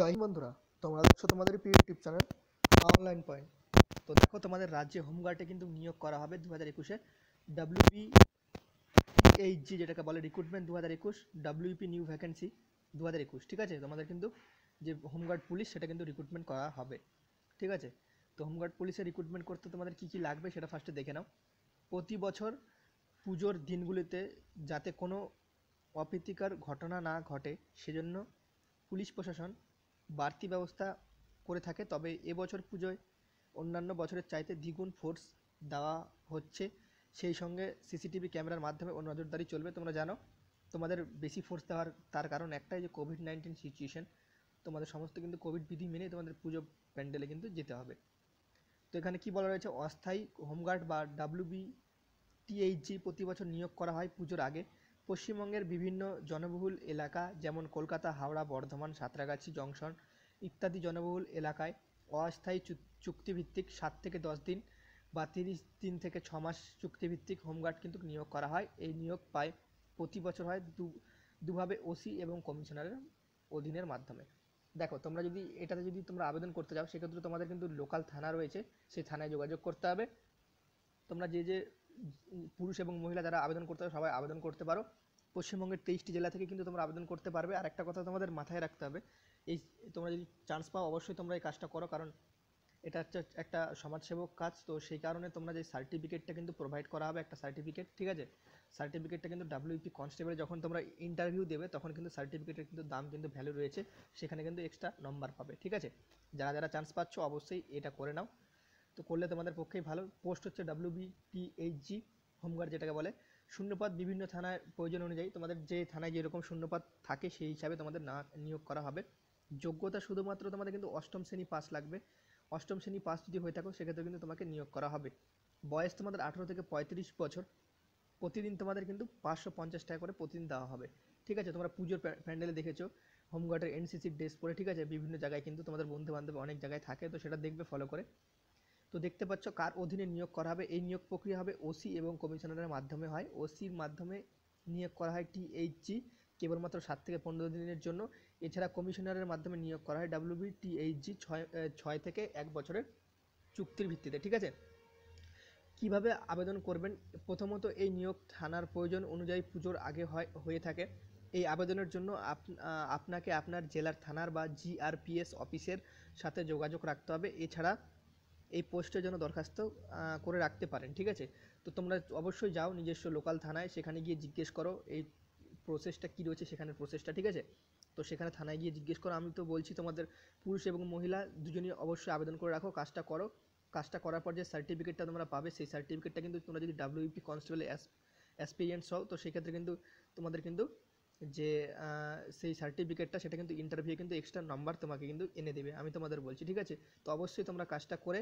জয় বন্ধুরা তোমরা দেখছো তোমাদের প্রিয় ইউটিউব চ্যানেল অনলাইন পয়েন্ট তো দেখো তোমাদের রাজ্যে হোমগার্ডে কিন্তু নিয়োগ করা হবে দু হাজার একুশে ডাব্লিউপি জি যেটাকে বলে রিক্রুটমেন্ট দু হাজার একুশ ডাব্লিউপি নিউ ভ্যাকেন্সি দু হাজার একুশ ঠিক আছে তোমাদের কিন্তু যে হোমগার্ড পুলিশ সেটা কিন্তু রিক্রুটমেন্ট করা হবে ঠিক আছে তো হোমগার্ড পুলিশে রিক্রুটমেন্ট করতে তোমাদের কী কী লাগবে সেটা ফার্স্টে দেখে নাও প্রতি বছর পুজোর দিনগুলিতে যাতে কোনো অপ্রীতিকর ঘটনা না ঘটে সেজন্য পুলিশ প্রশাসন বাড়তি ব্যবস্থা করে থাকে তবে এবছর পুজোয় অন্যান্য বছরের চাইতে দ্বিগুণ ফোর্স দেওয়া হচ্ছে সেই সঙ্গে সিসিটিভি ক্যামেরার মাধ্যমে ও নজরদারি চলবে তোমরা জানো তোমাদের বেশি ফোর্স দেওয়ার তার কারণ একটাই যে কোভিড নাইন্টিন সিচুয়েশান তোমাদের সমস্ত কিন্তু কোভিড বিধি মেনে তোমাদের পুজো প্যান্ডেলে কিন্তু যেতে হবে তো এখানে কি বলা রয়েছে অস্থায়ী হোমগার্ড বা ডাব্লিউবি টিএইচজি প্রতি বছর নিয়োগ করা হয় পুজোর আগে পশ্চিমবঙ্গের বিভিন্ন জনবহুল এলাকা যেমন কলকাতা হাওড়া বর্ধমান সাঁতরাগাছি জংশন ইত্যাদি জনবহুল এলাকায় অস্থায়ী চুক্তিভিত্তিক সাত থেকে দশ দিন বা তিরিশ দিন থেকে ছ মাস চুক্তিভিত্তিক হোমগার্ড কিন্তু নিয়োগ করা হয় এই নিয়োগ পায় প্রতি বছর হয় দু দুভাবে ওসি এবং কমিশনারের অধীনের মাধ্যমে দেখো তোমরা যদি এটাতে যদি তোমরা আবেদন করতে যাও সেক্ষেত্রে তোমাদের কিন্তু লোকাল থানা রয়েছে সেই থানায় যোগাযোগ করতে হবে তোমরা যে যে পুরুষ এবং মহিলা যারা আবেদন করতে হবে সবাই আবেদন করতে পারো পশ্চিমবঙ্গের তেইশটি জেলা থেকে কিন্তু তোমরা আবেদন করতে পারবে আর একটা কথা তোমাদের মাথায় রাখতে হবে এই তোমরা যদি চান্স পাও অবশ্যই তোমরা এই কাজটা করো কারণ এটা হচ্ছে একটা সমাজসেবক কাজ তো সেই কারণে তোমরা যে সার্টিফিকেটটা কিন্তু প্রোভাইড করা হবে একটা সার্টিফিকেট ঠিক আছে সার্টিফিকেটটা কিন্তু ডাব্লিউপি কনস্টেবলে e যখন তোমরা ইন্টারভিউ দেবে তখন কিন্তু সার্টিফিকেটের কিন্তু দাম কিন্তু ভ্যালু রয়েছে সেখানে কিন্তু এক্সট্রা নম্বর পাবে ঠিক আছে যারা যারা চান্স পাচ্ছ অবশ্যই এটা করে নাও তো করলে তোমাদের পক্ষেই ভালো পোস্ট হচ্ছে ডাব্লিউ বিটিএইচজি হোমগার্ড যেটাকে বলে শূন্যপাত বিভিন্ন থানার প্রয়োজন অনুযায়ী তোমাদের যে থানায় যেরকম শূন্যপাত থাকে সেই হিসাবে তোমাদের না নিয়োগ করা হবে যোগ্যতা শুধুমাত্র তোমাদের কিন্তু অষ্টম শ্রেণী পাস লাগবে অষ্টম শ্রেণী পাস যদি হয়ে থাকো সেক্ষেত্রে কিন্তু তোমাকে নিয়োগ করা হবে বয়স তোমাদের আঠেরো থেকে পঁয়ত্রিশ বছর প্রতিদিন তোমাদের কিন্তু পাঁচশো পঞ্চাশ টাকা করে প্রতিদিন দেওয়া হবে ঠিক আছে তোমরা পুজোর প্যান্ডেলে দেখেছো হোমগার্ডের এনসিসি ড্রেস পরে ঠিক আছে বিভিন্ন জায়গায় কিন্তু তোমাদের বন্ধু বান্ধব অনেক জায়গায় থাকে তো সেটা দেখবে ফলো করে তো দেখতে পাচ্ছ কার অধীনে নিয়োগ করা হবে এই নিয়োগ প্রক্রিয়া হবে ওসি এবং কমিশনারের মাধ্যমে হয় ওসির মাধ্যমে নিয়োগ করা হয় টিএইচজি কেবলমাত্র সাত থেকে পনেরো দিনের জন্য এছাড়া কমিশনারের মাধ্যমে নিয়োগ করা হয় ডাব্লিউবি টিএইচজি ছয় ছয় থেকে এক বছরের চুক্তির ভিত্তিতে ঠিক আছে কিভাবে আবেদন করবেন প্রথমত এই নিয়োগ থানার প্রয়োজন অনুযায়ী পুজোর আগে হয় হয়ে থাকে এই আবেদনের জন্য আপ আপনাকে আপনার জেলার থানার বা জিআরপিএস অফিসের সাথে যোগাযোগ রাখতে হবে এছাড়া এই পোস্টের জন্য দরখাস্ত করে রাখতে পারেন ঠিক আছে তো তোমরা অবশ্যই যাও নিজস্ব লোকাল থানায় সেখানে গিয়ে জিজ্ঞেস করো এই প্রসেসটা কী রয়েছে সেখানের প্রসেসটা ঠিক আছে তো সেখানে থানায় গিয়ে জিজ্ঞেস করো আমি তো বলছি তোমাদের পুরুষ এবং মহিলা দুজনই অবশ্যই আবেদন করে রাখো কাজটা করো কাজটা করার পর যে সার্টিফিকেটটা তোমরা পাবে সেই সার্টিফিকেটটা কিন্তু তোমরা যদি ডাব্লিউপি কনস্টেবল অ্যাসপিরিয়েন্স হও তো সেক্ষেত্রে কিন্তু তোমাদের কিন্তু যে সেই সার্টিফিকেটটা সেটা কিন্তু ইন্টারভিউ কিন্তু এক্সট্রা নাম্বার তোমাকে কিন্তু এনে দেবে আমি তোমাদের বলছি ঠিক আছে তো অবশ্যই তোমরা কাজটা করে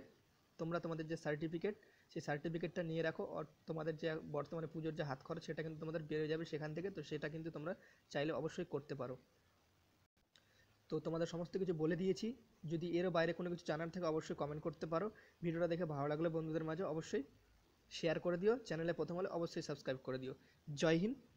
তোমরা তোমাদের যে সার্টিফিকেট সেই সার্টিফিকেটটা নিয়ে রাখো আর তোমাদের যে বর্তমানে পুজোর যে হাত খরচ সেটা কিন্তু তোমাদের বেড়ে যাবে সেখান থেকে তো সেটা কিন্তু তোমরা চাইলে অবশ্যই করতে পারো তো তোমাদের সমস্ত কিছু বলে দিয়েছি যদি এরও বাইরে কোনো কিছু জানার থাকে অবশ্যই কমেন্ট করতে পারো ভিডিওটা দেখে ভালো লাগলে বন্ধুদের মাঝে অবশ্যই শেয়ার করে দিও চ্যানেলে প্রথম হলে অবশ্যই সাবস্ক্রাইব করে দিও জয় হিন্দ